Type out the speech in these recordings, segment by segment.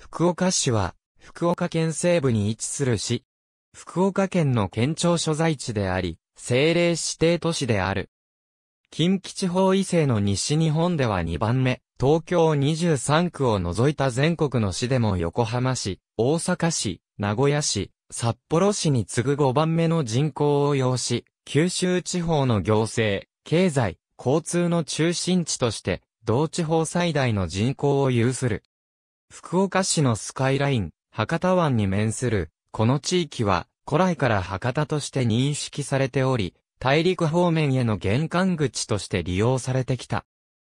福岡市は、福岡県西部に位置する市。福岡県の県庁所在地であり、政令指定都市である。近畿地方異性の西日本では2番目、東京23区を除いた全国の市でも横浜市、大阪市、名古屋市、札幌市に次ぐ5番目の人口を要し、九州地方の行政、経済、交通の中心地として、同地方最大の人口を有する。福岡市のスカイライン、博多湾に面する、この地域は、古来から博多として認識されており、大陸方面への玄関口として利用されてきた。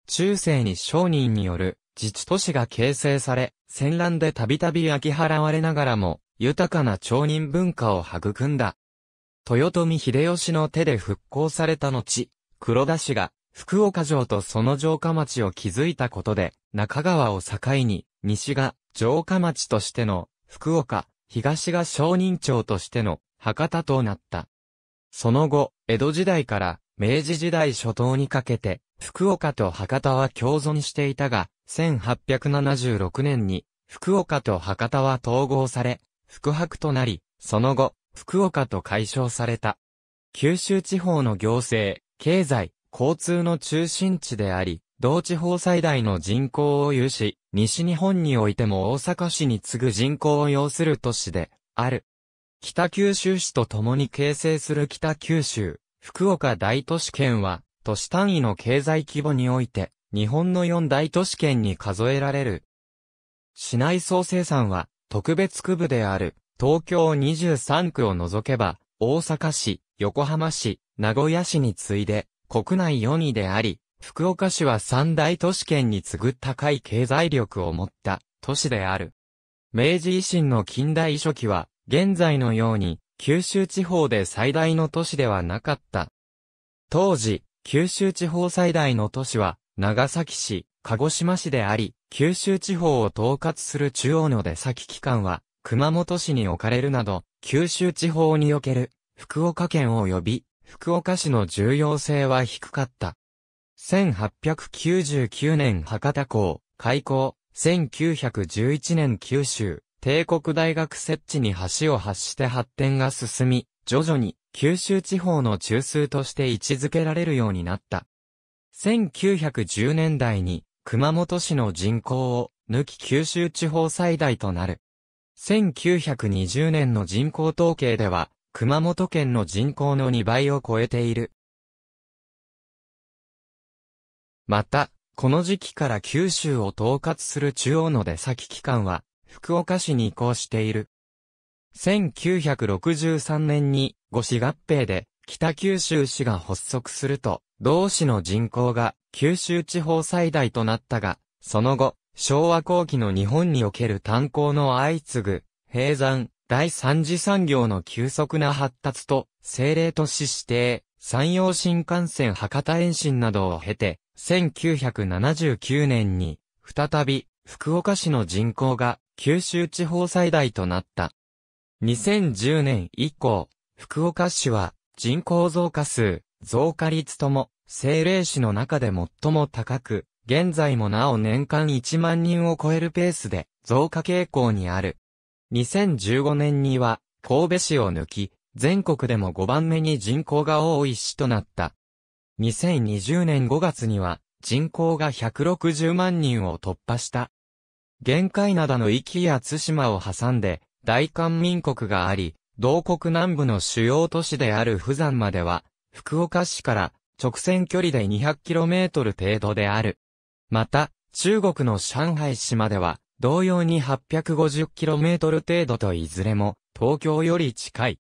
中世に商人による自治都市が形成され、戦乱でたびたび焼き払われながらも、豊かな町人文化を育んだ。豊臣秀吉の手で復興された後、黒田氏が福岡城とその城下町を築いたことで、中川を境に、西が城下町としての福岡、東が商人町としての博多となった。その後、江戸時代から明治時代初頭にかけて、福岡と博多は共存していたが、1876年に福岡と博多は統合され、福博となり、その後、福岡と解消された。九州地方の行政、経済、交通の中心地であり、同地方最大の人口を有し、西日本においても大阪市に次ぐ人口を要する都市である。北九州市と共に形成する北九州、福岡大都市圏は、都市単位の経済規模において、日本の四大都市圏に数えられる。市内総生産は、特別区部である、東京23区を除けば、大阪市、横浜市、名古屋市に次いで、国内4位であり、福岡市は三大都市圏に次ぐ高い経済力を持った都市である。明治維新の近代初期は、現在のように、九州地方で最大の都市ではなかった。当時、九州地方最大の都市は、長崎市、鹿児島市であり、九州地方を統括する中央の出先機関は、熊本市に置かれるなど、九州地方における、福岡県及び、福岡市の重要性は低かった。1899年博多港、開港、1911年九州、帝国大学設置に橋を発して発展が進み、徐々に九州地方の中枢として位置づけられるようになった。1910年代に熊本市の人口を抜き九州地方最大となる。1920年の人口統計では、熊本県の人口の2倍を超えている。また、この時期から九州を統括する中央の出先機関は、福岡市に移行している。1963年に、五市合併で、北九州市が発足すると、同市の人口が九州地方最大となったが、その後、昭和後期の日本における炭鉱の相次ぐ、閉山、第三次産業の急速な発達と、政令都市指定、山陽新幹線博多延伸などを経て、1979年に、再び、福岡市の人口が、九州地方最大となった。2010年以降、福岡市は、人口増加数、増加率とも、政令市の中で最も高く、現在もなお年間1万人を超えるペースで、増加傾向にある。2015年には、神戸市を抜き、全国でも5番目に人口が多い市となった。2020年5月には人口が160万人を突破した。玄界灘の域や津島を挟んで大韓民国があり、同国南部の主要都市である富山までは、福岡市から直線距離で 200km 程度である。また、中国の上海市までは、同様に 850km 程度といずれも、東京より近い。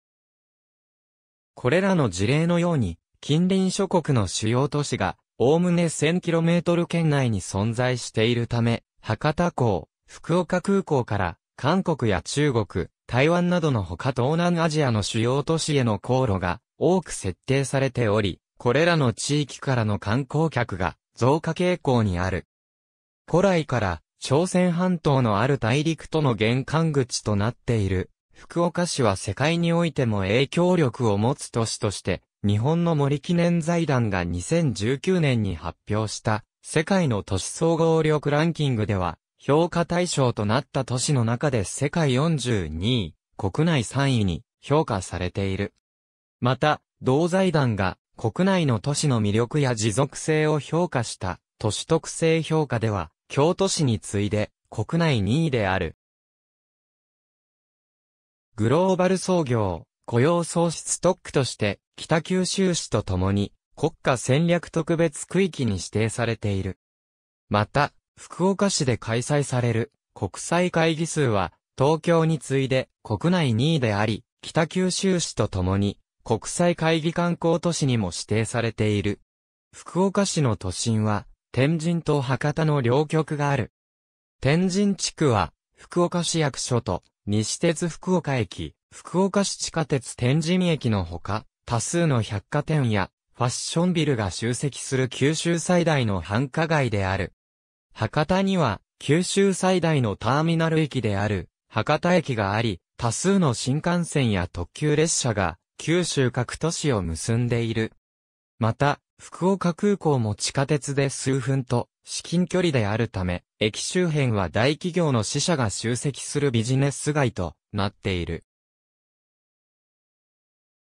これらの事例のように、近隣諸国の主要都市が、おおむね 1000km 圏内に存在しているため、博多港、福岡空港から、韓国や中国、台湾などの他東南アジアの主要都市への航路が多く設定されており、これらの地域からの観光客が増加傾向にある。古来から朝鮮半島のある大陸との玄関口となっている、福岡市は世界においても影響力を持つ都市として日本の森記念財団が2019年に発表した世界の都市総合力ランキングでは、評価対象となった都市の中で世界42位、国内3位に評価されている。また、同財団が国内の都市の魅力や持続性を評価した都市特性評価では、京都市に次いで国内2位である。グローバル創業、雇用創出特区として北九州市とともに国家戦略特別区域に指定されている。また、福岡市で開催される国際会議数は東京に次いで国内2位であり、北九州市とともに国際会議観光都市にも指定されている。福岡市の都心は天神と博多の両極がある。天神地区は福岡市役所と西鉄福岡駅、福岡市地下鉄天神駅のほか、多数の百貨店やファッションビルが集積する九州最大の繁華街である。博多には九州最大のターミナル駅である博多駅があり、多数の新幹線や特急列車が九州各都市を結んでいる。また、福岡空港も地下鉄で数分と至近距離であるため、駅周辺は大企業の支社が集積するビジネス街となっている。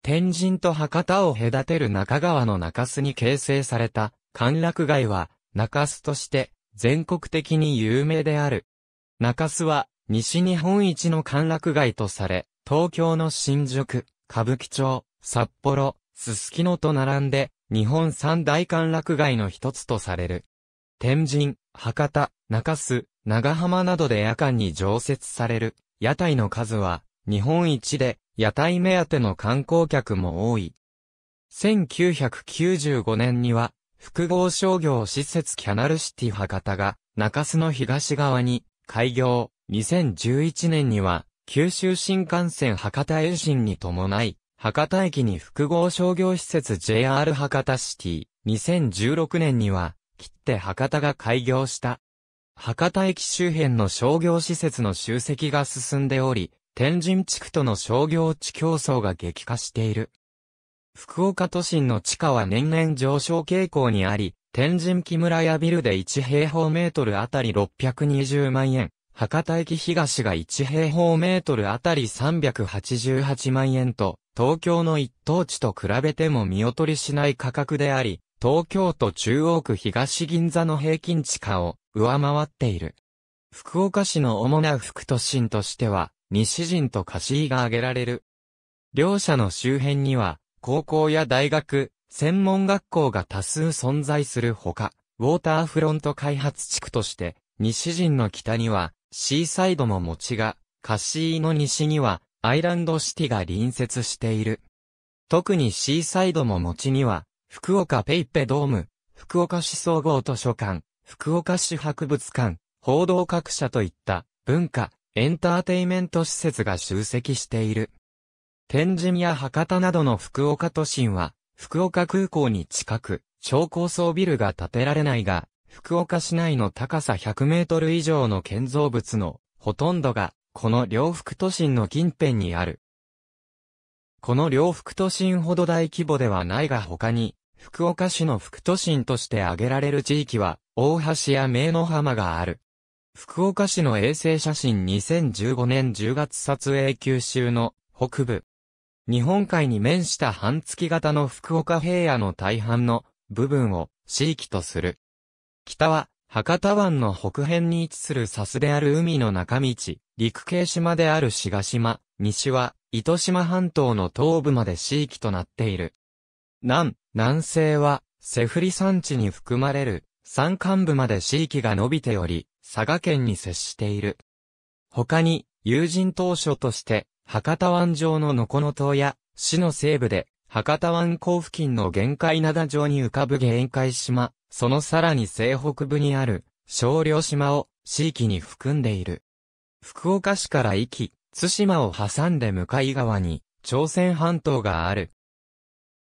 天神と博多を隔てる中川の中洲に形成された、歓楽街は、中洲として、全国的に有名である。中洲は、西日本一の歓楽街とされ、東京の新宿、歌舞伎町、札幌、すすきのと並んで、日本三大歓楽街の一つとされる。天神、博多、中洲、長浜などで夜間に常設される、屋台の数は、日本一で、屋台目当ての観光客も多い。1995年には、複合商業施設キャナルシティ博多が、中洲の東側に、開業。2011年には、九州新幹線博多延伸に伴い、博多駅に複合商業施設 JR 博多シティ。2016年には、切って博多が開業した。博多駅周辺の商業施設の集積が進んでおり、天神地区との商業地競争が激化している。福岡都心の地価は年々上昇傾向にあり、天神木村やビルで1平方メートルあたり620万円、博多駅東が1平方メートルあたり388万円と、東京の一等地と比べても見劣りしない価格であり、東京都中央区東銀座の平均地価を上回っている。福岡市の主な副都心としては、西陣と貸井が挙げられる。両者の周辺には、高校や大学、専門学校が多数存在するほか、ウォーターフロント開発地区として、西陣の北には、シーサイドも持ちが、貸井の西には、アイランドシティが隣接している。特にシーサイドも持ちには、福岡ペイペドーム、福岡市総合図書館、福岡市博物館、報道各社といった文化、エンターテイメント施設が集積している。天神や博多などの福岡都心は、福岡空港に近く、超高層ビルが建てられないが、福岡市内の高さ100メートル以上の建造物のほとんどが、この両福都心の近辺にある。この両福都心ほど大規模ではないが他に、福岡市の副都心として挙げられる地域は、大橋や名の浜がある。福岡市の衛星写真2015年10月撮影九州の北部。日本海に面した半月型の福岡平野の大半の部分を地域とする。北は博多湾の北辺に位置するサスである海の中道、陸系島である志賀島、西は糸島半島の東部まで地域となっている。南、南西はセフリ山地に含まれる山間部まで地域が伸びており、佐賀県に接している。他に、友人当初として、博多湾上ののこの島や、市の西部で、博多湾港付近の玄界灘上に浮かぶ玄界島、そのさらに西北部にある、少量島を、地域に含んでいる。福岡市から行き、津島を挟んで向かい側に、朝鮮半島がある。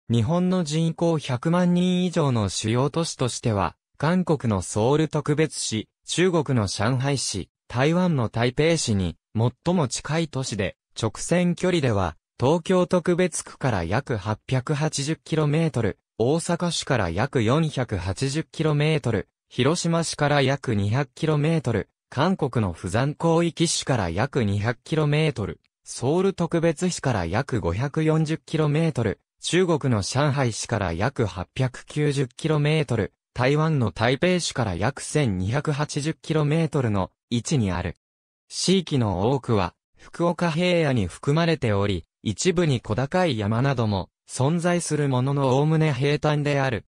日本の人口100万人以上の主要都市としては、韓国のソウル特別市、中国の上海市、台湾の台北市に最も近い都市で、直線距離では東京特別区から約 880km、大阪市から約 480km、広島市から約 200km、韓国の釜山広域市から約 200km、ソウル特別市から約 540km、中国の上海市から約 890km、台湾の台北市から約 1280km の位置にある。地域の多くは、福岡平野に含まれており、一部に小高い山なども存在するものの概ね平坦である。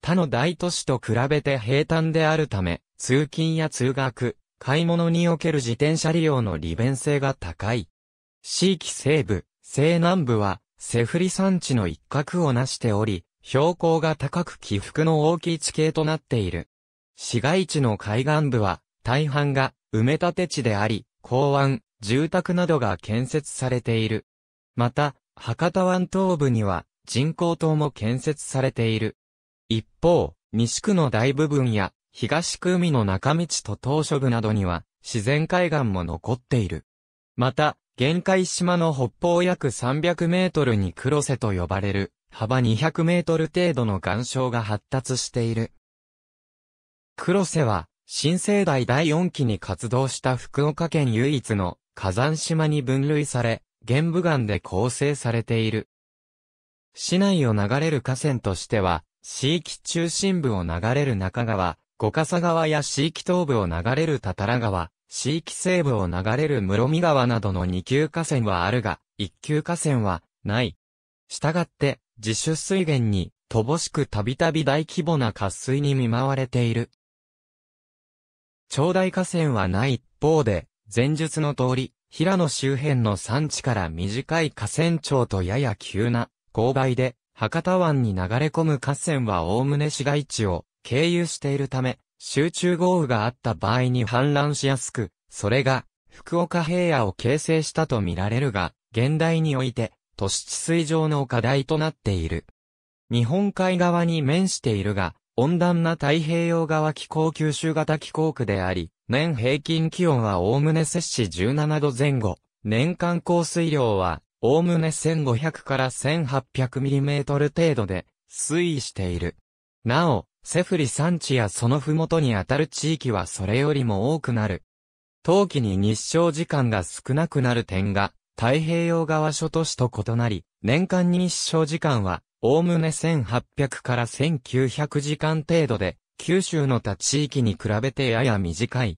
他の大都市と比べて平坦であるため、通勤や通学、買い物における自転車利用の利便性が高い。地域西部、西南部は、セフリ山地の一角をなしており、標高が高く起伏の大きい地形となっている。市街地の海岸部は、大半が埋め立て地であり、港湾、住宅などが建設されている。また、博多湾東部には人工島も建設されている。一方、西区の大部分や東区海の中道と島嶼部などには自然海岸も残っている。また、玄界島の北方約300メートルに黒瀬と呼ばれる幅200メートル程度の岩礁が発達している。黒瀬は、新生代第4期に活動した福岡県唯一の火山島に分類され、玄武岩で構成されている。市内を流れる河川としては、市域中心部を流れる中川、五笠川や市域東部を流れる多々良川、市域西部を流れる室見川などの2級河川はあるが、1級河川はない。したがって、自主水源に、乏しくたびたび大規模な渇水に見舞われている。長大河川はない一方で、前述の通り、平野周辺の山地から短い河川町とやや急な勾配で、博多湾に流れ込む河川はおおむね市街地を経由しているため、集中豪雨があった場合に氾濫しやすく、それが福岡平野を形成したとみられるが、現代において市質水上の課題となっている。日本海側に面しているが、温暖な太平洋側気候吸収型気候区であり、年平均気温はおおむね摂氏17度前後、年間降水量は、おおむね1500から1 8 0 0トル程度で、推移している。なお、セフリ山地やその麓にあたる地域はそれよりも多くなる。冬季に日照時間が少なくなる点が、太平洋側諸都市と異なり、年間日照時間は、おおむね1800から1900時間程度で、九州の他地域に比べてやや短い。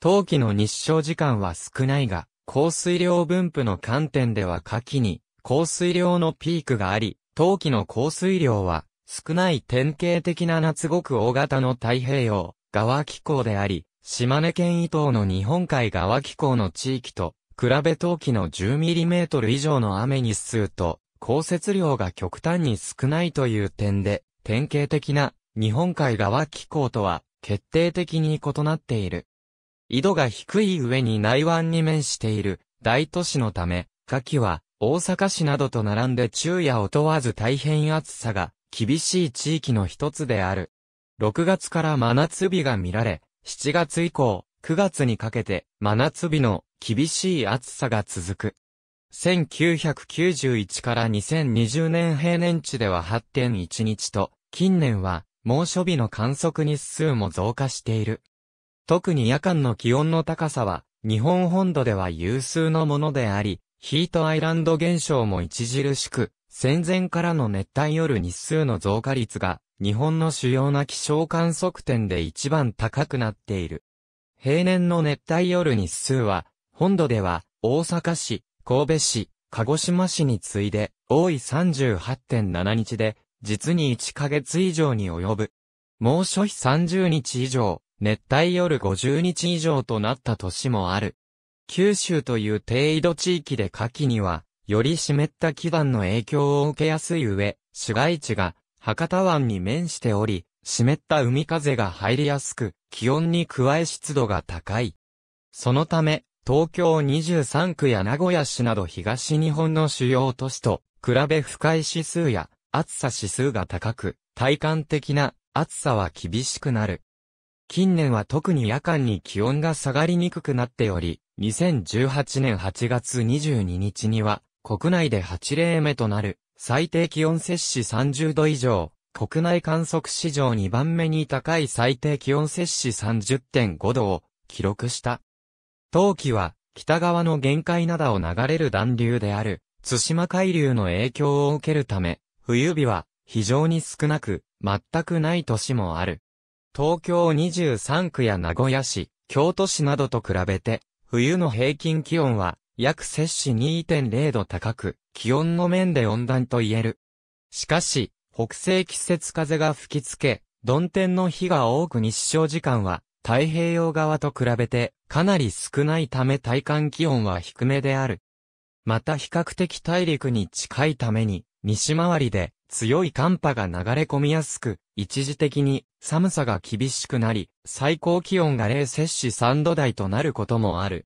冬季の日照時間は少ないが、降水量分布の観点では夏季に降水量のピークがあり、冬季の降水量は少ない典型的な夏ごく大型の太平洋側気候であり、島根県伊東の日本海側気候の地域と比べ冬季の 10mm 以上の雨日数と降雪量が極端に少ないという点で、典型的な日本海側気候とは決定的に異なっている。緯度が低い上に内湾に面している大都市のため、夏季は大阪市などと並んで昼夜を問わず大変暑さが厳しい地域の一つである。6月から真夏日が見られ、7月以降、9月にかけて真夏日の厳しい暑さが続く。1991から2020年平年値では8.1日と、近年は猛暑日の観測日数も増加している。特に夜間の気温の高さは、日本本土では有数のものであり、ヒートアイランド現象も著しく、戦前からの熱帯夜日数の増加率が、日本の主要な気象観測点で一番高くなっている。平年の熱帯夜日数は、本土では、大阪市、神戸市、鹿児島市に次いで、多い38.7日で、実に1ヶ月以上に及ぶ。猛暑日30日以上、熱帯夜50日以上となった年もある。九州という低緯度地域で夏季には、より湿った気団の影響を受けやすい上、市街地が博多湾に面しており、湿った海風が入りやすく、気温に加え湿度が高い。そのため、東京23区や名古屋市など東日本の主要都市と比べ不快指数や暑さ指数が高く、体感的な暑さは厳しくなる。近年は特に夜間に気温が下がりにくくなっており、2018年8月22日には、国内で8例目となる、最低気温摂氏30度以上、国内観測史上2番目に高い最低気温摂氏30.5度を記録した。冬季は、北側の限界灘を流れる暖流である、津島海流の影響を受けるため、冬日は、非常に少なく、全くない年もある。東京23区や名古屋市、京都市などと比べて、冬の平均気温は、約摂氏2.0度高く、気温の面で温暖と言える。しかし、北西季節風が吹きつけ、曇天の日が多く日照時間は、太平洋側と比べてかなり少ないため体感気温は低めである。また比較的大陸に近いために、西回りで強い寒波が流れ込みやすく、一時的に寒さが厳しくなり、最高気温が0摂氏3度台となることもある。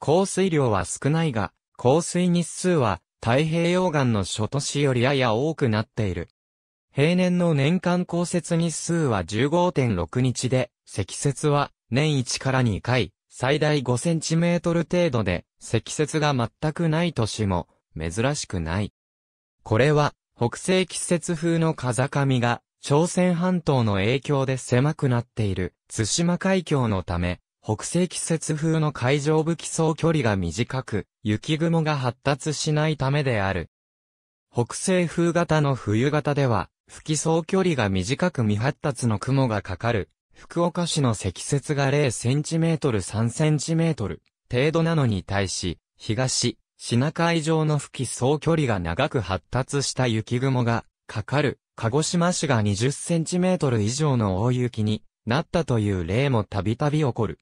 降水量は少ないが、降水日数は太平洋岸の諸都市よりやや多くなっている。平年の年間降雪日数は15.6日で、積雪は年1から2回、最大5センチメートル程度で、積雪が全くない年も、珍しくない。これは、北西季節風の風上が、朝鮮半島の影響で狭くなっている、津島海峡のため、北西季節風の海上部気層距離が短く、雪雲が発達しないためである。北西風型の冬型では、吹き総距離が短く未発達の雲がかかる。福岡市の積雪が0センチメートル3センチメートル程度なのに対し、東、品海上の吹き総距離が長く発達した雪雲がかかる。鹿児島市が20センチメートル以上の大雪になったという例もたびたび起こる。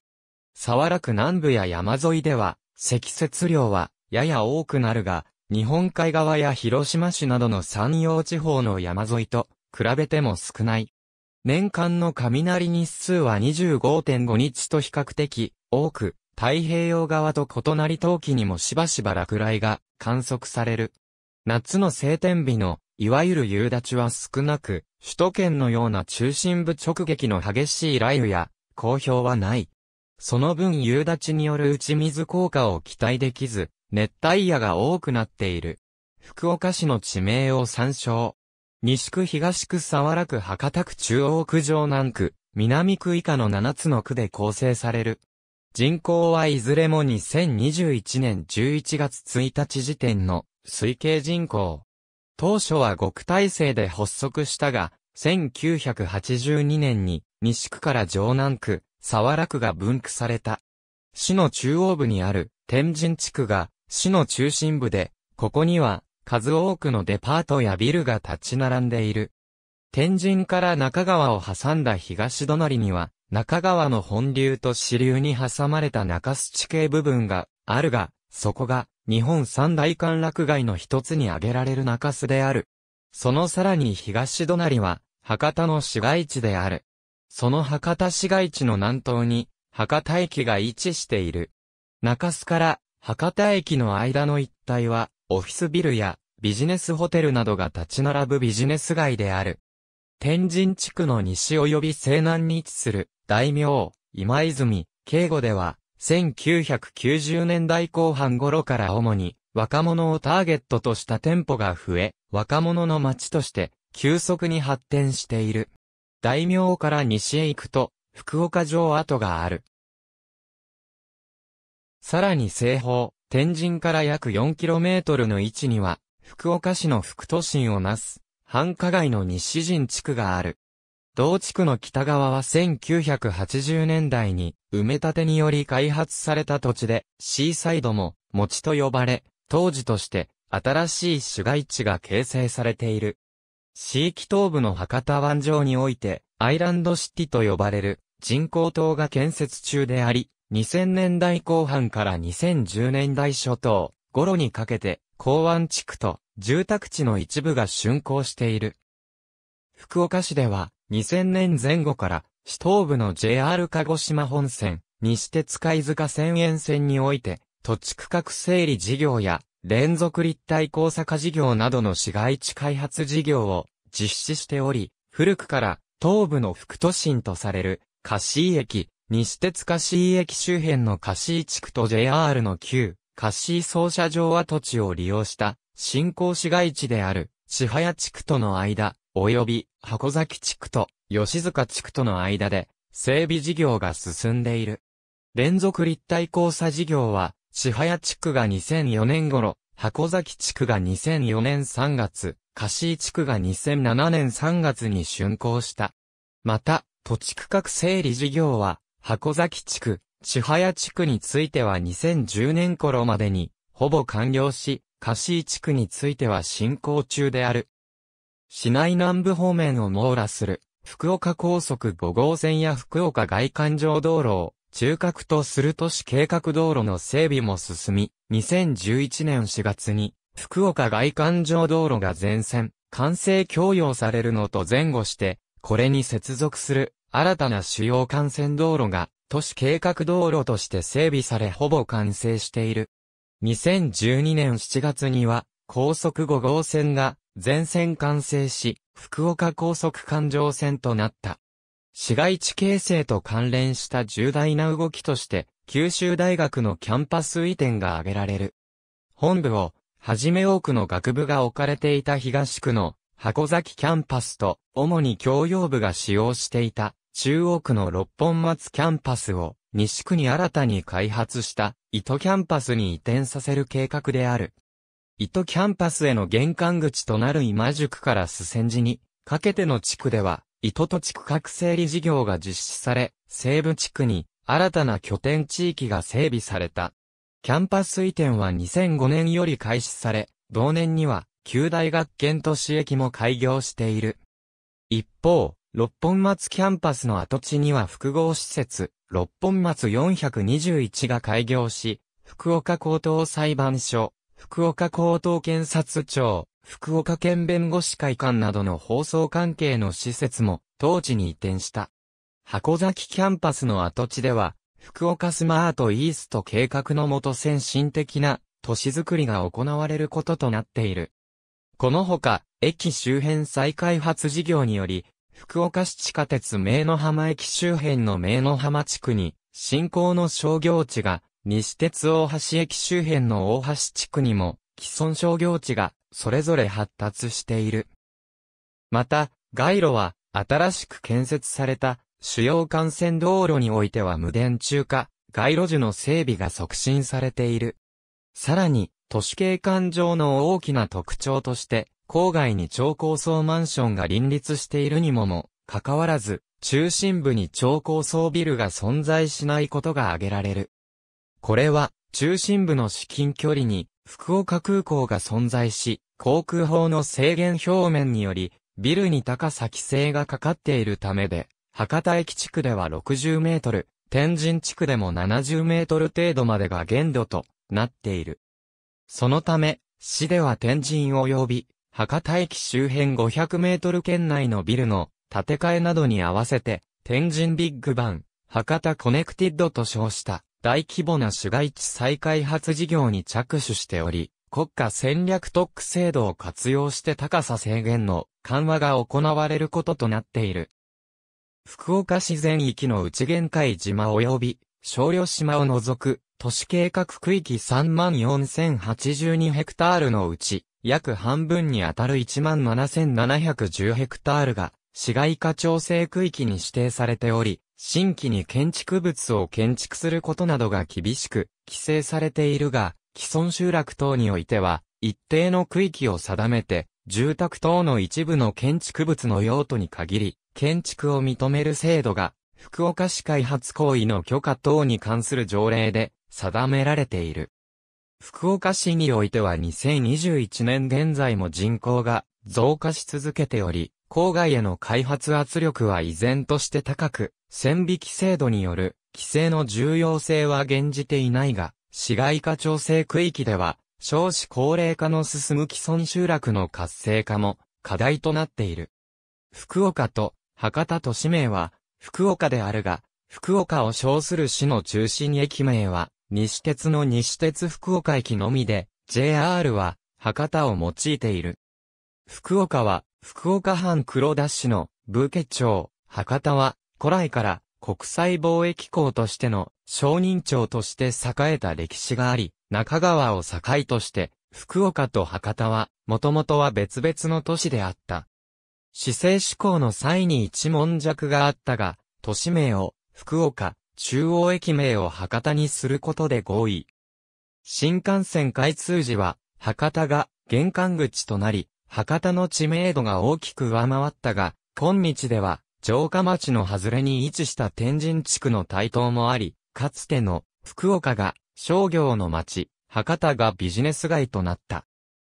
沢楽南部や山沿いでは、積雪量はやや多くなるが、日本海側や広島市などの山陽地方の山沿いと比べても少ない。年間の雷日数は25.5日と比較的多く、太平洋側と異なり冬季にもしばしば落雷が観測される。夏の晴天日の、いわゆる夕立は少なく、首都圏のような中心部直撃の激しい雷雨や、好評はない。その分夕立による打ち水効果を期待できず、熱帯夜が多くなっている。福岡市の地名を参照。西区東区沢良区博多区中央区城南区、南区以下の7つの区で構成される。人口はいずれも2021年11月1日時点の推計人口。当初は極体制で発足したが、1982年に西区から城南区、沢良区が分区された。市の中央部にある天神地区が市の中心部で、ここには数多くのデパートやビルが立ち並んでいる。天神から中川を挟んだ東隣には、中川の本流と支流に挟まれた中洲地形部分があるが、そこが日本三大歓楽街の一つに挙げられる中洲である。そのさらに東隣は、博多の市街地である。その博多市街地の南東に、博多駅が位置している。中洲から博多駅の間の一帯は、オフィスビルやビジネスホテルなどが立ち並ぶビジネス街である。天神地区の西及び西南に位置する、大名、今泉、敬語では、1990年代後半頃から主に、若者をターゲットとした店舗が増え、若者の街として、急速に発展している。大名から西へ行くと、福岡城跡がある。さらに西方、天神から約4トルの位置には、福岡市の副都心をなす、繁華街の西陣地区がある。同地区の北側は1980年代に埋め立てにより開発された土地で、シーサイドも、持ちと呼ばれ、当時として新しい市街地が形成されている。市域東部の博多湾上において、アイランドシティと呼ばれる人工島が建設中であり、2000年代後半から2010年代初頭頃にかけて、港湾地区と住宅地の一部が竣工している。福岡市では、2000年前後から、市東部の JR 鹿児島本線、西鉄貝塚線沿線において、土地区画整理事業や、連続立体交差化事業などの市街地開発事業を実施しており、古くから東部の副都心とされる、香椎駅、西鉄カシー駅周辺のカシー地区と JR の旧、カシー操車場は土地を利用した、新興市街地である、千早地区との間、及び、箱崎地区と、吉塚地区との間で、整備事業が進んでいる。連続立体交差事業は、千早地区が2004年頃、箱崎地区が2004年3月、カシー地区が2007年3月に竣工した。また、土地区画整理事業は、箱崎地区、千早地区については2010年頃までに、ほぼ完了し、貸井地区については進行中である。市内南部方面を網羅する、福岡高速5号線や福岡外環状道路を、中核とする都市計画道路の整備も進み、2011年4月に、福岡外環状道路が全線、完成供用されるのと前後して、これに接続する新たな主要幹線道路が都市計画道路として整備されほぼ完成している。2012年7月には高速5号線が全線完成し、福岡高速環状線となった。市街地形成と関連した重大な動きとして、九州大学のキャンパス移転が挙げられる。本部を、はじめ多くの学部が置かれていた東区の箱崎キャンパスと、主に教養部が使用していた中央区の六本松キャンパスを西区に新たに開発した糸キャンパスに移転させる計画である。糸キャンパスへの玄関口となる今宿から須千寺にかけての地区では、糸と地区画整理事業が実施され、西部地区に新たな拠点地域が整備された。キャンパス移転は2005年より開始され、同年には、旧大学研都市駅も開業している。一方、六本松キャンパスの跡地には複合施設、六本松421が開業し、福岡高等裁判所、福岡高等検察庁、福岡県弁護士会館などの放送関係の施設も当地に移転した。箱崎キャンパスの跡地では、福岡スマートイースト計画のもと先進的な都市づくりが行われることとなっている。このほか、駅周辺再開発事業により、福岡市地下鉄名の浜駅周辺の名の浜地区に、新興の商業地が、西鉄大橋駅周辺の大橋地区にも、既存商業地が、それぞれ発達している。また、街路は、新しく建設された、主要幹線道路においては無電柱化、街路樹の整備が促進されている。さらに、都市景観上の大きな特徴として、郊外に超高層マンションが林立しているにもも、かかわらず、中心部に超高層ビルが存在しないことが挙げられる。これは、中心部の至近距離に、福岡空港が存在し、航空法の制限表面により、ビルに高さ規制がかかっているためで、博多駅地区では60メートル、天神地区でも70メートル程度までが限度となっている。そのため、市では天神及び博多駅周辺500メートル圏内のビルの建て替えなどに合わせて、天神ビッグバン、博多コネクティッドと称した大規模な市街地再開発事業に着手しており、国家戦略特区制度を活用して高さ制限の緩和が行われることとなっている。福岡市全域の内限界島及び少量島を除く都市計画区域34,082ヘクタールのうち約半分にあたる17,710ヘクタールが、市街化調整区域に指定されており、新規に建築物を建築することなどが厳しく、規制されているが、既存集落等においては、一定の区域を定めて、住宅等の一部の建築物の用途に限り、建築を認める制度が、福岡市開発行為の許可等に関する条例で定められている。福岡市においては2021年現在も人口が増加し続けており、郊外への開発圧力は依然として高く、線引き制度による規制の重要性は現じていないが、市街化調整区域では、少子高齢化の進む既存集落の活性化も課題となっている。福岡と博多都市名は福岡であるが、福岡を称する市の中心駅名は西鉄の西鉄福岡駅のみで、JR は博多を用いている。福岡は、福岡藩黒田市のブーケ町、博多は、古来から国際貿易港としての商人町として栄えた歴史があり、中川を境として、福岡と博多は、もともとは別々の都市であった。市政志向の際に一文弱があったが、都市名を、福岡、中央駅名を博多にすることで合意。新幹線開通時は、博多が玄関口となり、博多の知名度が大きく上回ったが、今日では、城下町の外れに位置した天神地区の台頭もあり、かつての福岡が商業の町、博多がビジネス街となった。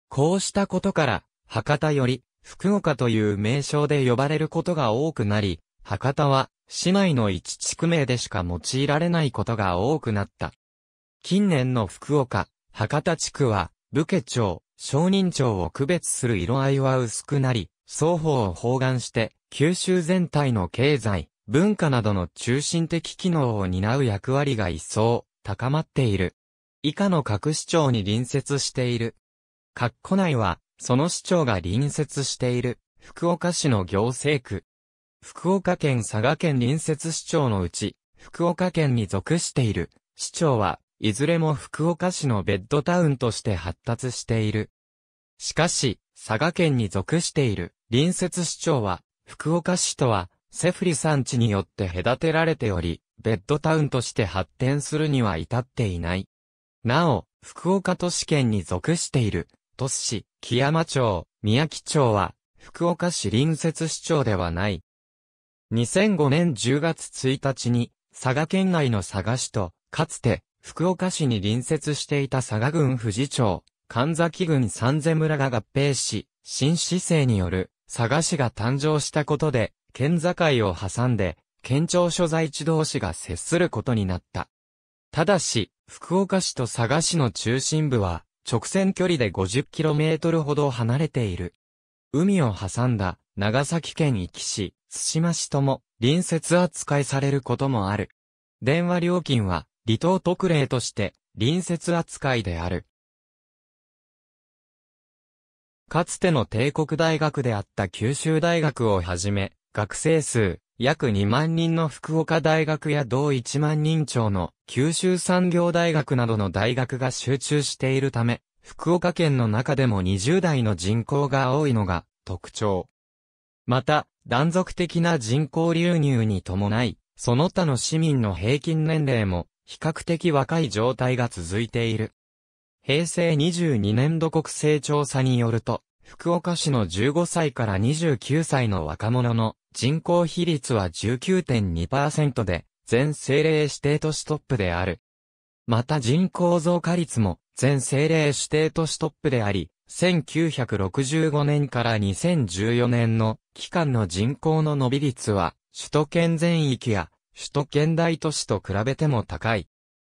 こうしたことから、博多より福岡という名称で呼ばれることが多くなり、博多は姉妹の一地区名でしか用いられないことが多くなった。近年の福岡、博多地区は、武家町、商人町を区別する色合いは薄くなり、双方を包含して、九州全体の経済、文化などの中心的機能を担う役割が一層、高まっている。以下の各市町に隣接している。括弧内は、その市長が隣接している、福岡市の行政区、福岡県佐賀県隣接市町のうち、福岡県に属している市町は、いずれも福岡市のベッドタウンとして発達している。しかし、佐賀県に属している隣接市町は、福岡市とは、セフリ山地によって隔てられており、ベッドタウンとして発展するには至っていない。なお、福岡都市圏に属している、都市、木山町、宮城町は、福岡市隣接市町ではない。2005年10月1日に、佐賀県内の佐賀市と、かつて、福岡市に隣接していた佐賀郡富士町、神崎郡三瀬村が合併し、新市政による佐賀市が誕生したことで、県境を挟んで、県庁所在地同士が接することになった。ただし、福岡市と佐賀市の中心部は、直線距離で 50km ほど離れている。海を挟んだ長崎県壱岐市、津島市とも隣接扱いされることもある。電話料金は離島特例として隣接扱いである。かつての帝国大学であった九州大学をはじめ、学生数約2万人の福岡大学や同1万人超の九州産業大学などの大学が集中しているため、福岡県の中でも20代の人口が多いのが特徴。また、断続的な人口流入に伴い、その他の市民の平均年齢も比較的若い状態が続いている。平成22年度国勢調査によると、福岡市の15歳から29歳の若者の人口比率は19.2%で、全政令指定都市トップである。また人口増加率も全政令指定都市トップであり、1965年から2014年の期間の人口の伸び率は、首都圏全域や首都圏大都市と比べても高い。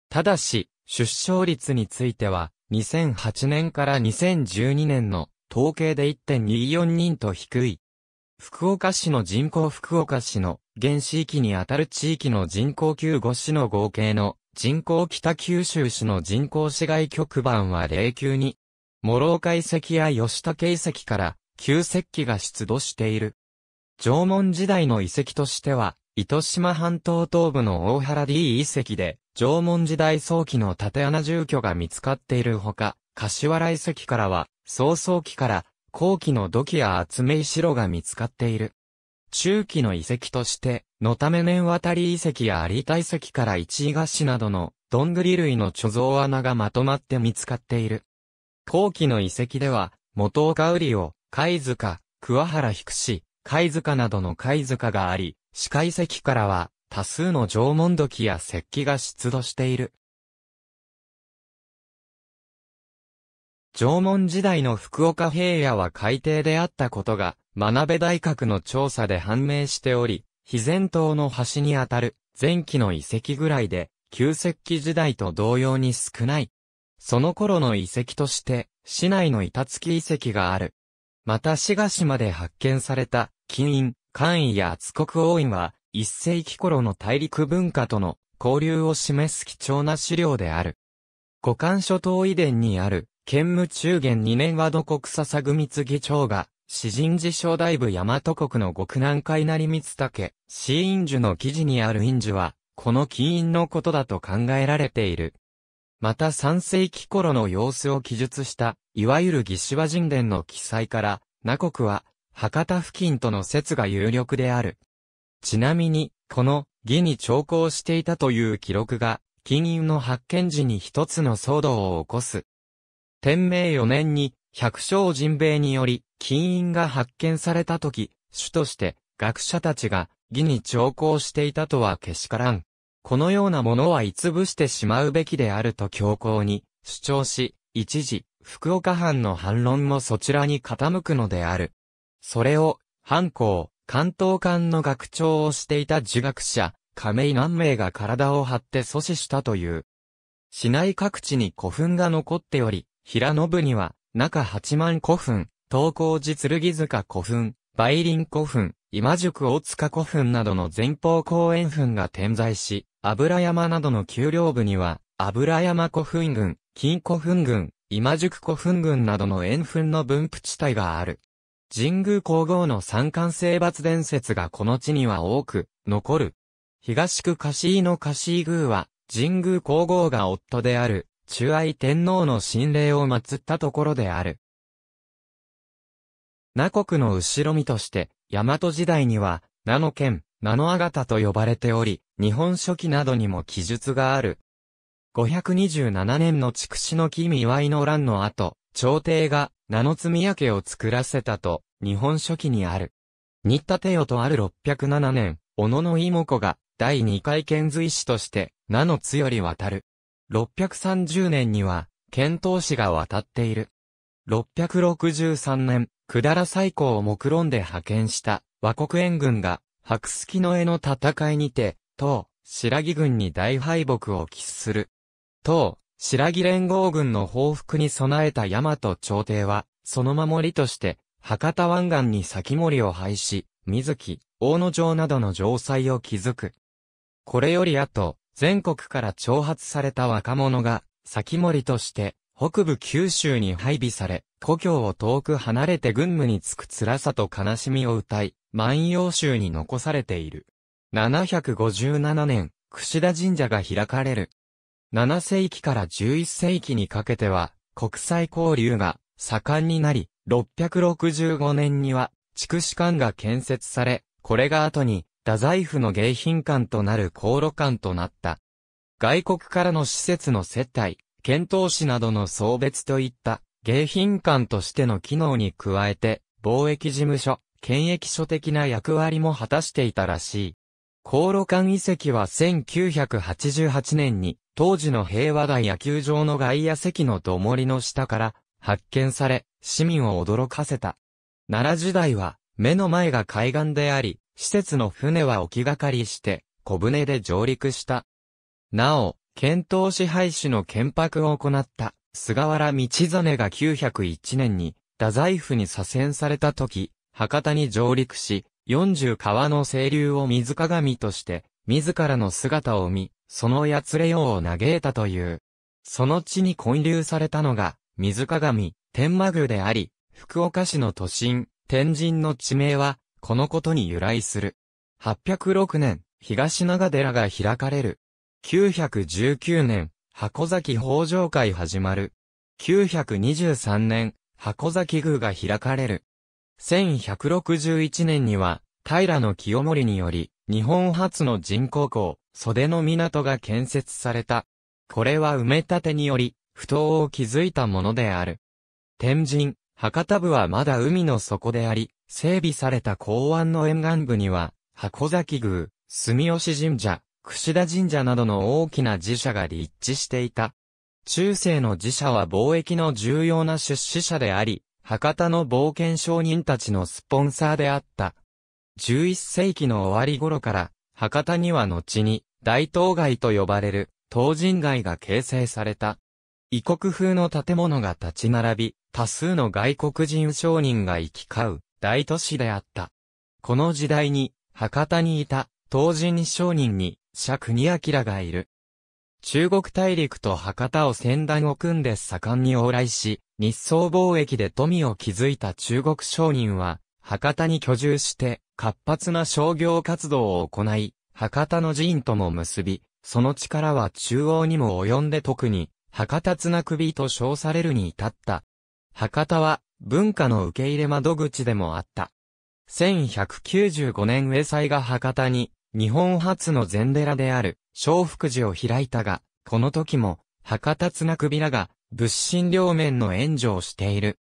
ただし、出生率については、2008年から2012年の統計で1.24人と低い。福岡市の人口福岡市の原子域にあたる地域の人口旧5市の合計の人口北九州市の人口市外局番は0 9に諸岡遺跡や吉武遺跡から旧石器が出土している。縄文時代の遺跡としては、糸島半島東部の大原 D 遺跡で、縄文時代早期の縦穴住居が見つかっているほか、柏原遺跡からは、早々期から後期の土器や厚め石炉が見つかっている。中期の遺跡として、のため年渡り遺跡や有田遺跡から一位菓子などの、どんぐり類の貯蔵穴がまとまって見つかっている。後期の遺跡では、元岡瓜を、貝塚、桑原菊氏、貝塚などの貝塚があり、四海遺跡からは、多数の縄文土器や石器が出土している。縄文時代の福岡平野は海底であったことが、学鍋大学の調査で判明しており、肥前島の端にあたる前期の遺跡ぐらいで、旧石器時代と同様に少ないその頃の遺跡として、市内の板付遺跡がある。また、志賀島で発見された、金印、官位や厚国王院は、一世紀頃の大陸文化との交流を示す貴重な資料である。五官諸島遺伝にある、県務中元二年和土国笹組議長が、詩人寺小大部大和国の極南海成光武、シーインの記事にあるイ樹は、この金印のことだと考えられている。また3世紀頃の様子を記述した、いわゆる義手話人伝の記載から、ナ国は、博多付近との説が有力である。ちなみに、この、義に調校していたという記録が、金印の発見時に一つの騒動を起こす。天明4年に、百姓人兵により、金印が発見された時、主として、学者たちが、義に調校していたとはけしからん。このようなものはつぶしてしまうべきであると強硬に主張し、一時、福岡藩の反論もそちらに傾くのである。それを、藩校、関東館の学長をしていた儒学者、亀井南明が体を張って阻止したという。市内各地に古墳が残っており、平信には、中八万古墳、東高寺剣塚古墳、梅林古墳、今宿大塚古墳などの前方後円墳が点在し、油山などの丘陵部には、油山古墳群、金古墳群、今宿古墳群などの円墳の分布地帯がある。神宮皇后の三冠征伐伝説がこの地には多く、残る。東区貸井の貸井宮は、神宮皇后が夫である、中愛天皇の神霊を祀ったところである。名国の後ろ身として、大和時代には、名の県、ナノアガタと呼ばれており、日本書紀などにも記述がある。527年の筑紫の木見祝いの乱の後、朝廷が名の積焼けを作らせたと、日本書紀にある。新田手王とある607年、小野の妹子が第二回遣隋使として、名のより渡る。630年には、遣唐使が渡っている。663年、百済最高を目論んで派遣した、和国援軍が、白月の絵の戦いにて、当、白木軍に大敗北を喫する。当、白木連合軍の報復に備えた大和朝廷は、その守りとして、博多湾岸に先森を廃し、水木、大野城などの城塞を築く。これより後、全国から挑発された若者が、先森として、北部九州に配備され、故郷を遠く離れて軍務につく辛さと悲しみを歌い、万葉集に残されている。757年、櫛田神社が開かれる。7世紀から11世紀にかけては、国際交流が盛んになり、665年には、畜紫館が建設され、これが後に、太宰府の迎賓館となる航路館となった。外国からの施設の接待、遣唐使などの送別といった迎賓館としての機能に加えて、貿易事務所、検疫所的な役割も果たしていたらしい。航路館遺跡は1988年に、当時の平和台野球場の外野席のどもりの下から発見され、市民を驚かせた。奈良時代は、目の前が海岸であり、施設の船は置きがかりして、小舟で上陸した。なお、検討支配士の建白を行った、菅原道真が901年に、太宰府に左遷された時、博多に上陸し、40川の清流を水鏡として、自らの姿を見、そのやつれようを嘆いたという。その地に混流されたのが、水鏡、天魔宮であり、福岡市の都心、天神の地名は、このことに由来する。806年、東長寺が開かれる、919年、箱崎法上会始まる。923年、箱崎宮が開かれる。1161年には、平清盛により、日本初の人工港、袖の港が建設された。これは埋め立てにより、不当を築いたものである。天神、博多部はまだ海の底であり、整備された港湾の沿岸部には、箱崎宮、住吉神社、串田神社などの大きな寺社が立地していた。中世の寺社は貿易の重要な出資者であり、博多の冒険商人たちのスポンサーであった。11世紀の終わり頃から、博多には後に、大東街と呼ばれる、東人街が形成された。異国風の建物が立ち並び、多数の外国人商人が行き交う大都市であった。この時代に、博多にいた、東人商人に、釈国明がいる。中国大陸と博多を先端を組んで盛んに往来し、日宋貿易で富を築いた中国商人は、博多に居住して、活発な商業活動を行い、博多の寺院とも結び、その力は中央にも及んで特に、博多綱首と称されるに至った。博多は、文化の受け入れ窓口でもあった。1195年上祭が博多に日本初の禅寺である、小福寺を開いたが、この時も、博多綱首らが、物心両面の援助をしている。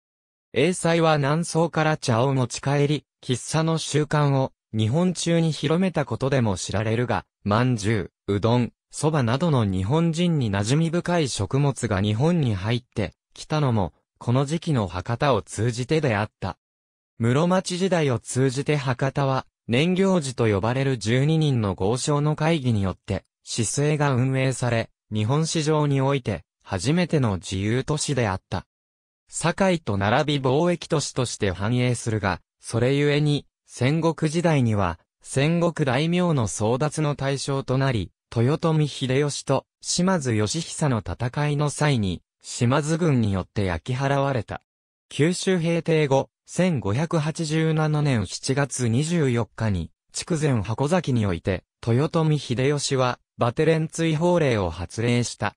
英才は南宋から茶を持ち帰り、喫茶の習慣を、日本中に広めたことでも知られるが、まんじゅう、うどん、蕎麦などの日本人に馴染み深い食物が日本に入って、きたのも、この時期の博多を通じてであった。室町時代を通じて博多は、年行事と呼ばれる12人の合唱の会議によって、市政が運営され、日本史上において、初めての自由都市であった。堺と並び貿易都市として繁栄するが、それゆえに、戦国時代には、戦国大名の争奪の対象となり、豊臣秀吉と島津義久の戦いの際に、島津軍によって焼き払われた。九州平定後、1587年7月24日に、筑前箱崎において、豊臣秀吉は、バテレン追放令を発令した。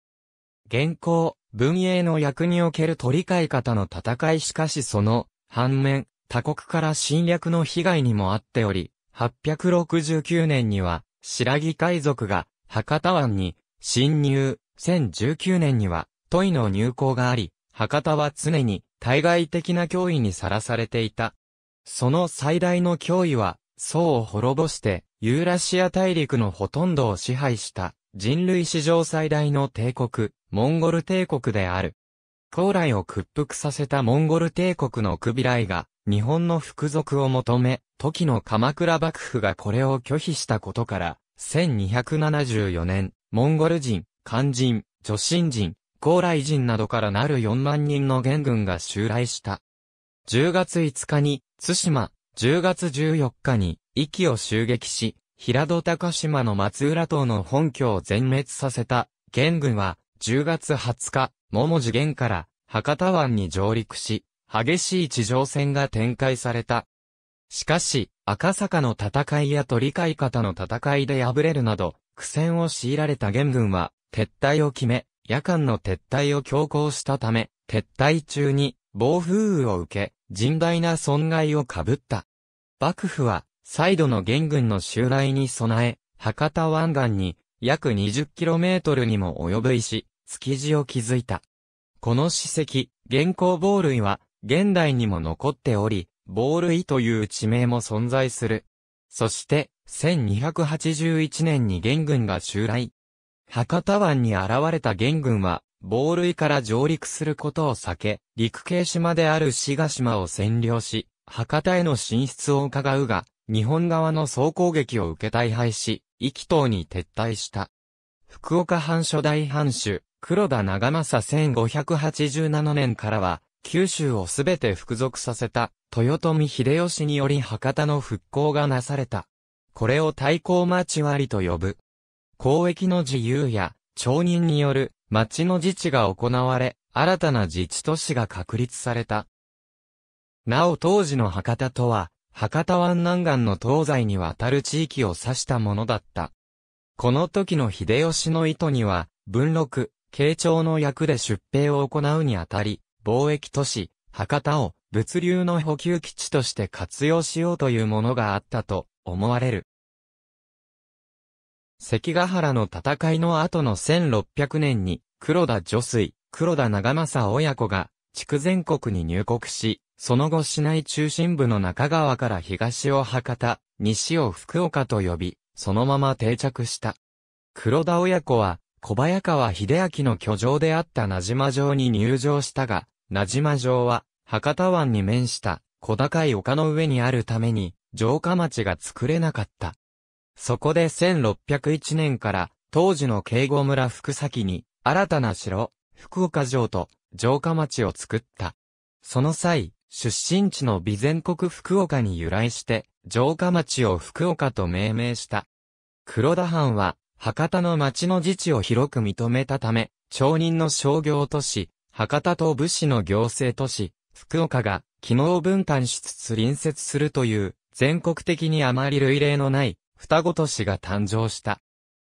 現行、文英の役における取り替え方の戦いしかしその、反面、他国から侵略の被害にもあっており、869年には、白木海賊が、博多湾に、侵入、1019年には、トイの入港があり、博多は常に、対外的な脅威にさらされていた。その最大の脅威は、宋を滅ぼして、ユーラシア大陸のほとんどを支配した人類史上最大の帝国、モンゴル帝国である。高麗を屈服させたモンゴル帝国のクビライが、日本の服属を求め、時の鎌倉幕府がこれを拒否したことから、1274年、モンゴル人、漢人、女真人、高麗人などからなる4万人の元軍が襲来した。10月5日に、津島、10月14日に、息を襲撃し、平戸高島の松浦島の本拠を全滅させた、元軍は、10月20日、桃次元から、博多湾に上陸し、激しい地上戦が展開された。しかし、赤坂の戦いや鳥飼方の戦いで敗れるなど、苦戦を強いられた元軍は、撤退を決め、夜間の撤退を強行したため、撤退中に暴風雨を受け、甚大な損害を被った。幕府は、再度の元軍の襲来に備え、博多湾岸に約 20km にも及ぶ石、築地を築いた。この史跡、現行防類は、現代にも残っており、防類という地名も存在する。そして、1281年に元軍が襲来。博多湾に現れた元軍は、防類から上陸することを避け、陸系島である志賀島を占領し、博多への進出を伺うが、日本側の総攻撃を受け大敗し、意気投に撤退した。福岡藩初代藩主、黒田長政1587年からは、九州をすべて服属させた、豊臣秀吉により博多の復興がなされた。これを対抗町割と呼ぶ。交易の自由や、町人による町の自治が行われ、新たな自治都市が確立された。なお当時の博多とは、博多湾南岸の東西にわたる地域を指したものだった。この時の秀吉の意図には、文禄、慶長の役で出兵を行うにあたり、貿易都市、博多を物流の補給基地として活用しようというものがあったと思われる。関ヶ原の戦いの後の1600年に、黒田助水、黒田長政親子が、筑前国に入国し、その後市内中心部の中川から東を博多、西を福岡と呼び、そのまま定着した。黒田親子は、小早川秀明の居城であった名島城に入城したが、名島城は、博多湾に面した、小高い丘の上にあるために、城下町が作れなかった。そこで1601年から当時の慶吾村福崎に新たな城、福岡城と城下町を作った。その際、出身地の備前国福岡に由来して城下町を福岡と命名した。黒田藩は博多の町の自治を広く認めたため、町人の商業都市、博多と武士の行政都市、福岡が機能分担しつつ隣接するという全国的にあまり類例のない双子都市が誕生した。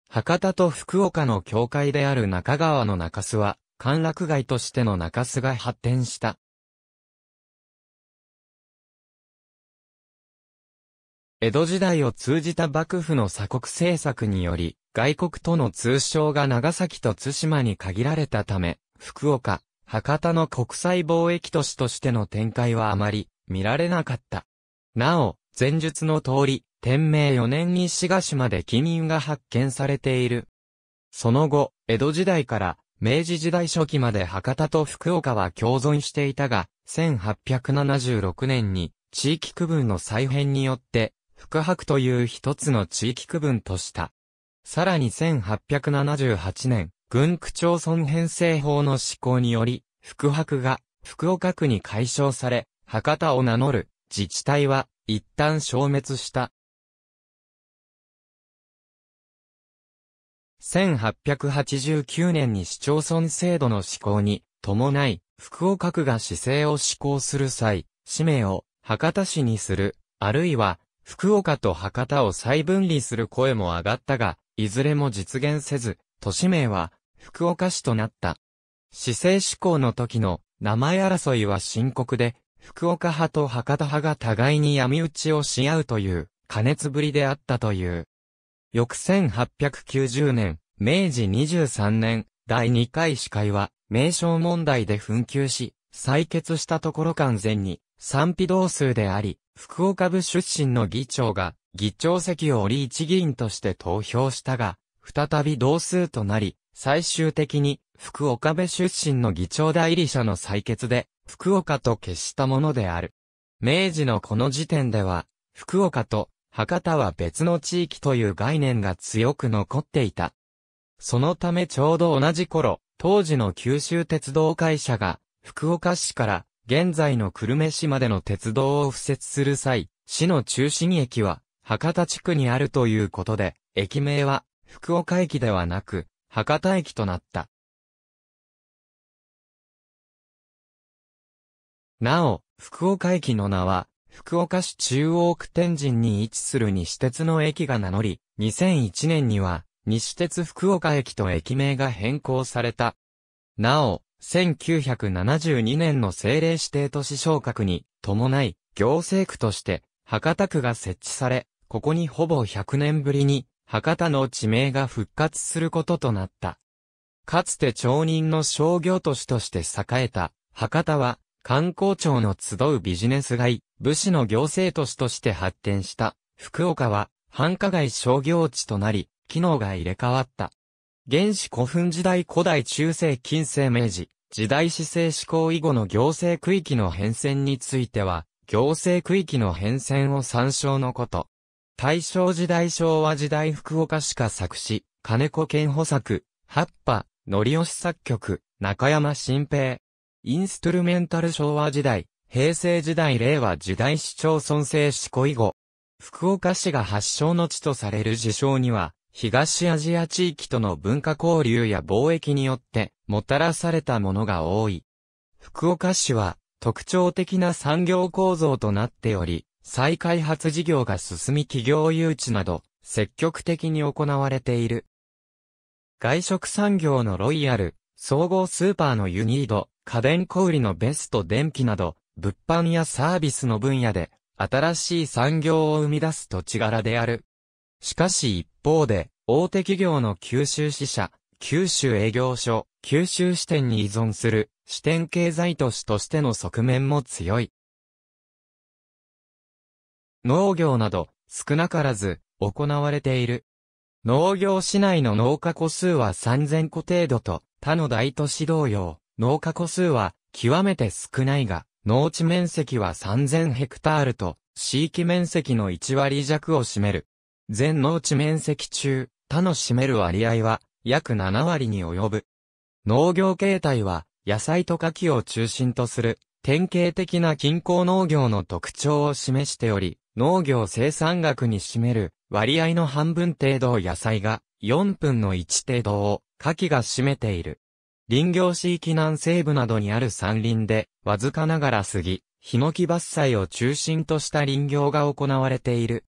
博多と福岡の境界である中川の中洲は、歓楽街としての中洲が発展した。江戸時代を通じた幕府の鎖国政策により、外国との通商が長崎と対馬に限られたため、福岡、博多の国際貿易都市としての展開はあまり見られなかった。なお、前述の通り、天明4年に志賀島で金印が発見されている。その後、江戸時代から明治時代初期まで博多と福岡は共存していたが、1876年に地域区分の再編によって、福白という一つの地域区分とした。さらに1878年、軍区町村編成法の施行により、福白が福岡区に解消され、博多を名乗る自治体は一旦消滅した。1889年に市町村制度の施行に伴い、福岡区が市政を施行する際、氏名を博多市にする、あるいは福岡と博多を再分離する声も上がったが、いずれも実現せず、都市名は福岡市となった。市政施行の時の名前争いは深刻で、福岡派と博多派が互いに闇討ちをし合うという、加熱ぶりであったという。翌1890年、明治23年、第2回司会は、名称問題で紛糾し、採決したところ完全に、賛否同数であり、福岡部出身の議長が、議長席を折り一議員として投票したが、再び同数となり、最終的に、福岡部出身の議長代理者の採決で、福岡と決したものである。明治のこの時点では、福岡と博多は別の地域という概念が強く残っていた。そのためちょうど同じ頃、当時の九州鉄道会社が、福岡市から現在の久留米市までの鉄道を敷設する際、市の中心駅は博多地区にあるということで、駅名は福岡駅ではなく、博多駅となった。なお、福岡駅の名は、福岡市中央区天神に位置する西鉄の駅が名乗り、2001年には、西鉄福岡駅と駅名が変更された。なお、1972年の政令指定都市昇格に伴い、行政区として博多区が設置され、ここにほぼ100年ぶりに博多の地名が復活することとなった。かつて町人の商業都市として栄えた博多は観光庁の集うビジネス街、武士の行政都市として発展した、福岡は、繁華街商業地となり、機能が入れ替わった。原始古墳時代古代中世近世明治、時代市制施行以後の行政区域の変遷については、行政区域の変遷を参照のこと。大正時代昭和時代福岡市科作詞、金子健補作、葉っぱ、則し作曲、中山新平。インストゥルメンタル昭和時代、平成時代令和時代市町村制施行以後、福岡市が発祥の地とされる事象には、東アジア地域との文化交流や貿易によってもたらされたものが多い。福岡市は特徴的な産業構造となっており、再開発事業が進み企業誘致など積極的に行われている。外食産業のロイヤル、総合スーパーのユニード、家電小売のベスト電気など物販やサービスの分野で、新しい産業を生み出す土地柄である。しかし一方で、大手企業の九州支社、九州営業所、九州支店に依存する支店経済都市としての側面も強い。農業など少なからず行われている。農業市内の農家個数は3000個程度と他の大都市同様、農家個数は極めて少ないが、農地面積は3000ヘクタールと、地域面積の1割弱を占める。全農地面積中、他の占める割合は約7割に及ぶ。農業形態は野菜と牡蠣を中心とする典型的な均衡農業の特徴を示しており、農業生産額に占める割合の半分程度を野菜が4分の1程度を牡蠣が占めている。林業市域南西部などにある山林で、わずかながら杉、ヒノキ伐採を中心とした林業が行われている。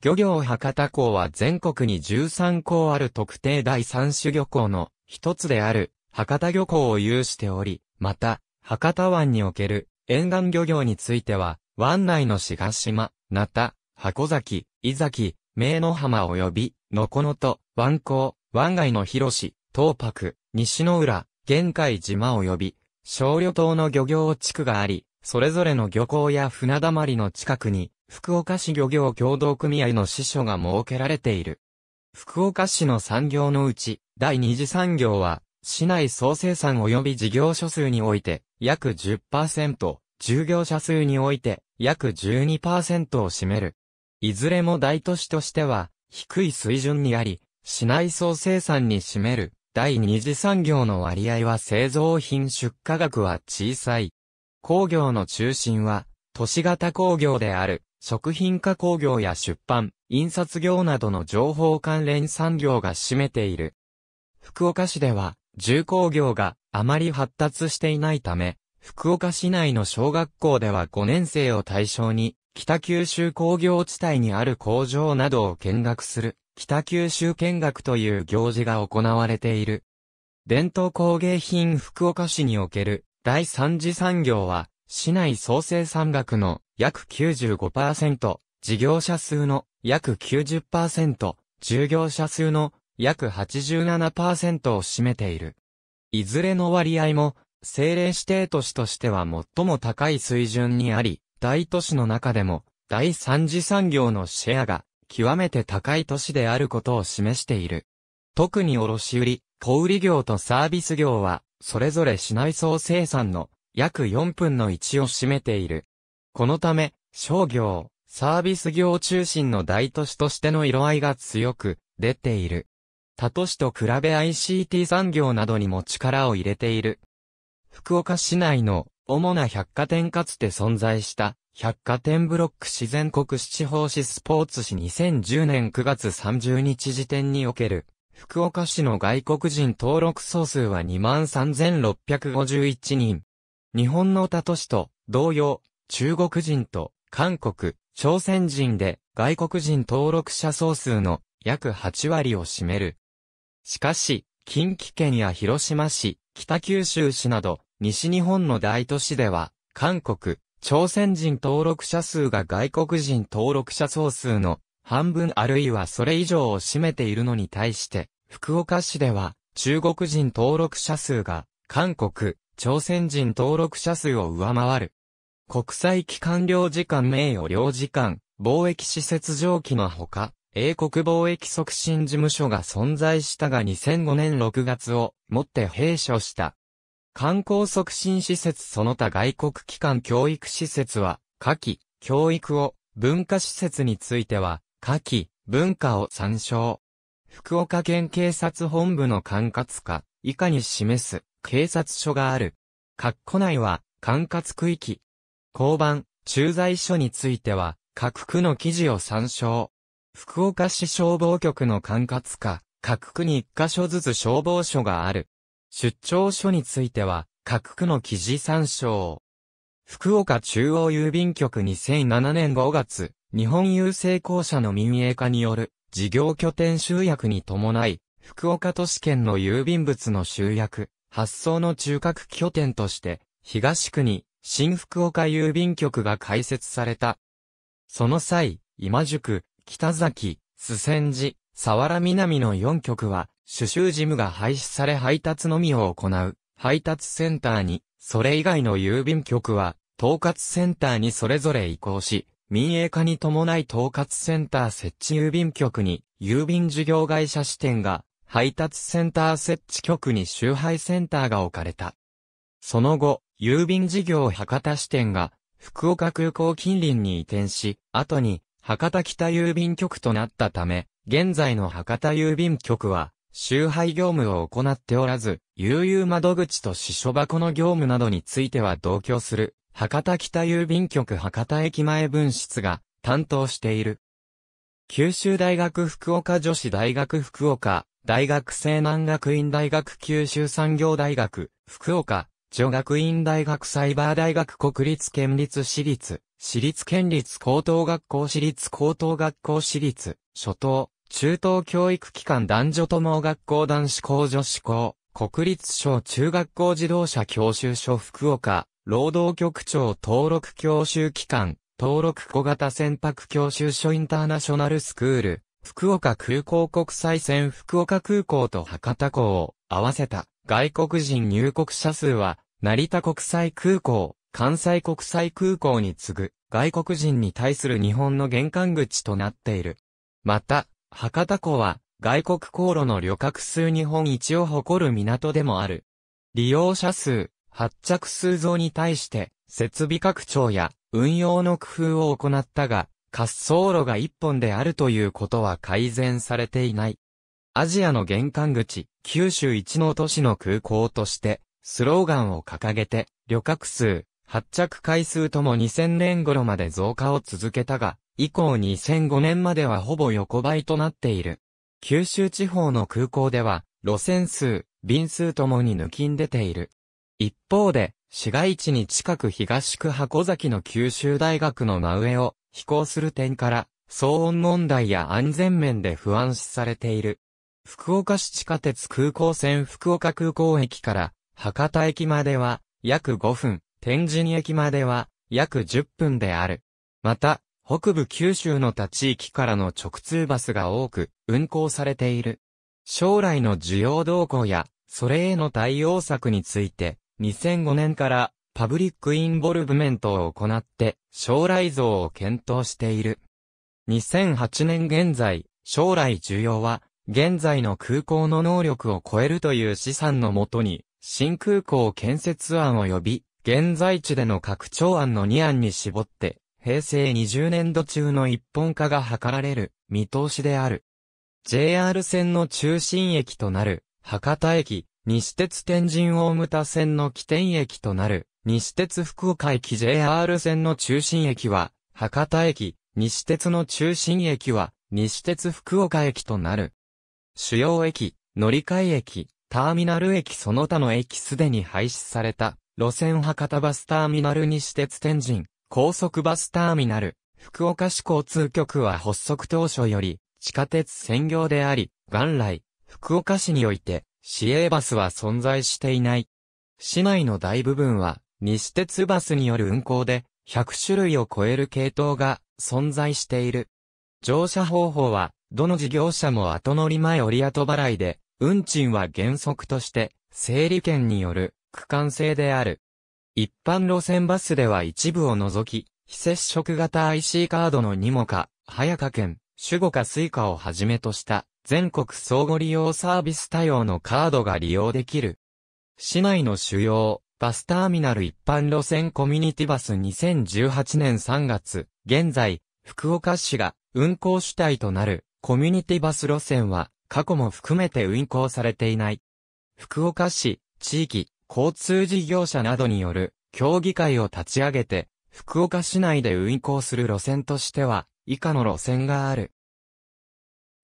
漁業博多港は全国に13港ある特定第三種漁港の一つである博多漁港を有しており、また、博多湾における沿岸漁業については、湾内の志賀島、名田、箱崎、伊崎、名野浜及び、のこのと、湾港、湾外の広し、東白、西の浦、玄海島及び、小旅島の漁業地区があり、それぞれの漁港や船溜まりの近くに、福岡市漁業協同組合の支所が設けられている。福岡市の産業のうち、第二次産業は、市内総生産及び事業所数において、約10%、従業者数において、約12%を占める。いずれも大都市としては、低い水準にあり、市内総生産に占める第二次産業の割合は製造品出荷額は小さい。工業の中心は、都市型工業である、食品加工業や出版、印刷業などの情報関連産業が占めている。福岡市では、重工業があまり発達していないため、福岡市内の小学校では5年生を対象に、北九州工業地帯にある工場などを見学する北九州見学という行事が行われている。伝統工芸品福岡市における第三次産業は、市内総生産額の約95%、事業者数の約90%、従業者数の約87%を占めている。いずれの割合も、政令指定都市としては最も高い水準にあり、大都市の中でも、第三次産業のシェアが極めて高い都市であることを示している。特に卸売、小売業とサービス業は、それぞれ市内総生産の約4分の1を占めている。このため、商業、サービス業中心の大都市としての色合いが強く出ている。他都市と比べ ICT 産業などにも力を入れている。福岡市内の主な百貨店かつて存在した百貨店ブロック自然国七方市スポーツ市2010年9月30日時点における、福岡市の外国人登録総数は23,651人。日本の他都市と同様、中国人と韓国、朝鮮人で外国人登録者総数の約8割を占める。しかし、近畿圏や広島市、北九州市など、西日本の大都市では、韓国、朝鮮人登録者数が外国人登録者総数の半分あるいはそれ以上を占めているのに対して、福岡市では中国人登録者数が韓国、朝鮮人登録者数を上回る。国際機関領事館名誉領事館、貿易施設上記のほか、英国貿易促進事務所が存在したが2005年6月をもって閉所した。観光促進施設その他外国機関教育施設は、下記、教育を、文化施設については、下記、文化を参照。福岡県警察本部の管轄下、以下に示す、警察署がある。括弧内は、管轄区域。交番、駐在所については、各区の記事を参照。福岡市消防局の管轄下、各区に一箇所ずつ消防署がある。出張所については、各区の記事参照。福岡中央郵便局2007年5月、日本郵政公社の民営化による事業拠点集約に伴い、福岡都市圏の郵便物の集約、発送の中核拠点として、東区に新福岡郵便局が開設された。その際、今宿、北崎、須仙寺、沢原南の4局は、主修事務が廃止され配達のみを行う、配達センターに、それ以外の郵便局は、統括センターにそれぞれ移行し、民営化に伴い統括センター設置郵便局に、郵便事業会社支店が、配達センター設置局に集配センターが置かれた。その後、郵便事業博多支店が、福岡空港近隣に移転し、後に、博多北郵便局となったため、現在の博多郵便局は、集配業務を行っておらず、悠々窓口と支所箱の業務などについては同居する、博多北郵便局博多駅前分室が担当している。九州大学福岡女子大学福岡、大学西南学院大学九州産業大学、福岡、女学院大学サイバー大学国立県立私立、私立県立高等学校私立高等学校私立、初等、中等教育機関男女友学校男子校女子校、国立省中学校自動車教習所福岡、労働局長登録教習機関、登録小型船舶教習所インターナショナルスクール、福岡空港国際線福岡空港と博多港を合わせた外国人入国者数は、成田国際空港、関西国際空港に次ぐ外国人に対する日本の玄関口となっている。また、博多港は外国航路の旅客数日本一を誇る港でもある。利用者数、発着数増に対して設備拡張や運用の工夫を行ったが、滑走路が一本であるということは改善されていない。アジアの玄関口、九州一の都市の空港として、スローガンを掲げて、旅客数、発着回数とも2000年頃まで増加を続けたが、以降2005年まではほぼ横ばいとなっている。九州地方の空港では、路線数、便数ともに抜きん出ている。一方で、市街地に近く東区箱崎の九州大学の真上を飛行する点から、騒音問題や安全面で不安視されている。福岡市地下鉄空港線福岡空港駅から博多駅までは約5分、天神駅までは約10分である。また、北部九州の他地域からの直通バスが多く運行されている。将来の需要動向や、それへの対応策について、2005年からパブリックインボルブメントを行って将来像を検討している。2008年現在、将来需要は、現在の空港の能力を超えるという資産のもとに、新空港建設案及び、現在地での拡張案の2案に絞って、平成20年度中の一本化が図られる見通しである。JR 線の中心駅となる博多駅、西鉄天神大牟田線の起点駅となる西鉄福岡駅 JR 線の中心駅は博多駅、西鉄の中心駅は西鉄福岡駅となる。主要駅、乗り換え駅、ターミナル駅その他の駅すでに廃止された、路線博多バスターミナル西鉄天神、高速バスターミナル、福岡市交通局は発足当初より、地下鉄専業であり、元来、福岡市において、市営バスは存在していない。市内の大部分は、西鉄バスによる運行で、100種類を超える系統が存在している。乗車方法は、どの事業者も後乗り前折り後払いで、運賃は原則として、整理券による区間制である。一般路線バスでは一部を除き、非接触型 IC カードのにもか、早か券、守護かイカをはじめとした全国相互利用サービス対応のカードが利用できる。市内の主要バスターミナル一般路線コミュニティバス2018年3月、現在、福岡市が運行主体となるコミュニティバス路線は過去も含めて運行されていない。福岡市、地域、交通事業者などによる協議会を立ち上げて、福岡市内で運行する路線としては、以下の路線がある。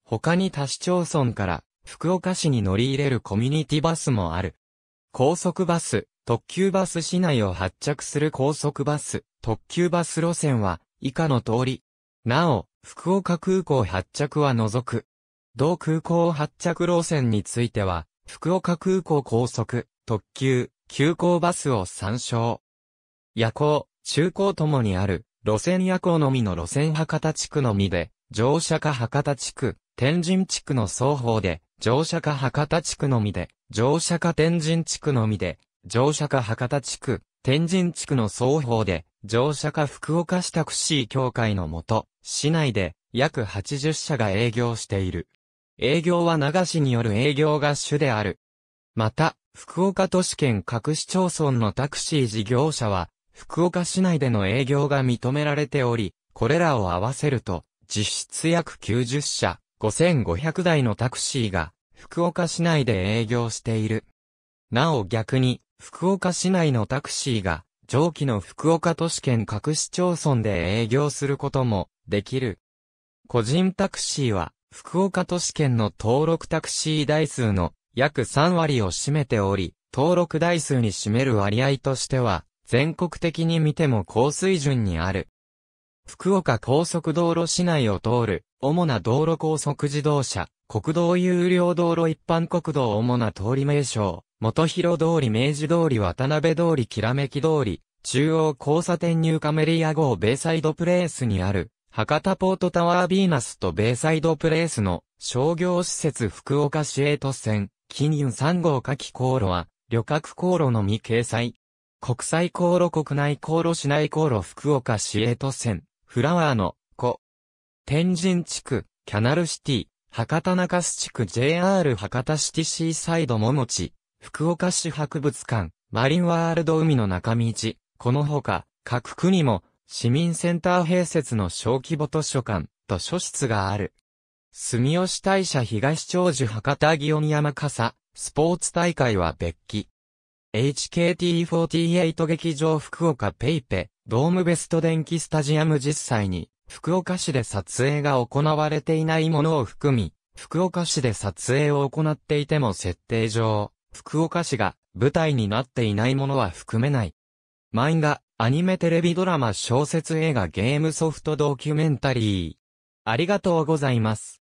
他に他市町村から福岡市に乗り入れるコミュニティバスもある。高速バス、特急バス市内を発着する高速バス、特急バス路線は以下の通り。なお、福岡空港発着は除く。同空港発着路線については、福岡空港高速、特急、急行バスを参照。夜行、中行ともにある、路線夜行のみの路線博多地区のみで、乗車か博多地区、天神地区の双方で、乗車か博多地区のみで、乗車か天神地区のみで、乗車か博多地区、天神地区の双方で、乗車か福岡市タクシー協会のもと、市内で約80社が営業している。営業は流しによる営業が主である。また、福岡都市圏各市町村のタクシー事業者は、福岡市内での営業が認められており、これらを合わせると、実質約90社、5500台のタクシーが、福岡市内で営業している。なお逆に、福岡市内のタクシーが、上記の福岡都市圏各市町村で営業することも、できる。個人タクシーは、福岡都市圏の登録タクシー台数の約3割を占めており、登録台数に占める割合としては、全国的に見ても高水準にある。福岡高速道路市内を通る、主な道路高速自動車、国道有料道路一般国道主な通り名称、元広通り明治通り渡辺通りきらめき通り、中央交差点ニューカメリア号ベイサイドプレースにある、博多ポートタワービーナスとベイサイドプレースの商業施設福岡市営都線、金運3号夏季航路は、旅客航路のみ掲載。国際航路国内航路市内航路福岡市営都線、フラワーの、子。天神地区、キャナルシティ、博多中洲地区 JR 博多シティシーサイド桃地、福岡市博物館、マリンワールド海の中道、このほか、各区にも、市民センター併設の小規模図書館、図書室がある。住吉大社東長寿博多祇園山笠、スポーツ大会は別記。HKT48 劇場福岡ペイペ、ドームベスト電気スタジアム実際に、福岡市で撮影が行われていないものを含み、福岡市で撮影を行っていても設定上、福岡市が舞台になっていないものは含めない。漫画、アニメテレビドラマ小説映画ゲームソフトドキュメンタリー。ありがとうございます。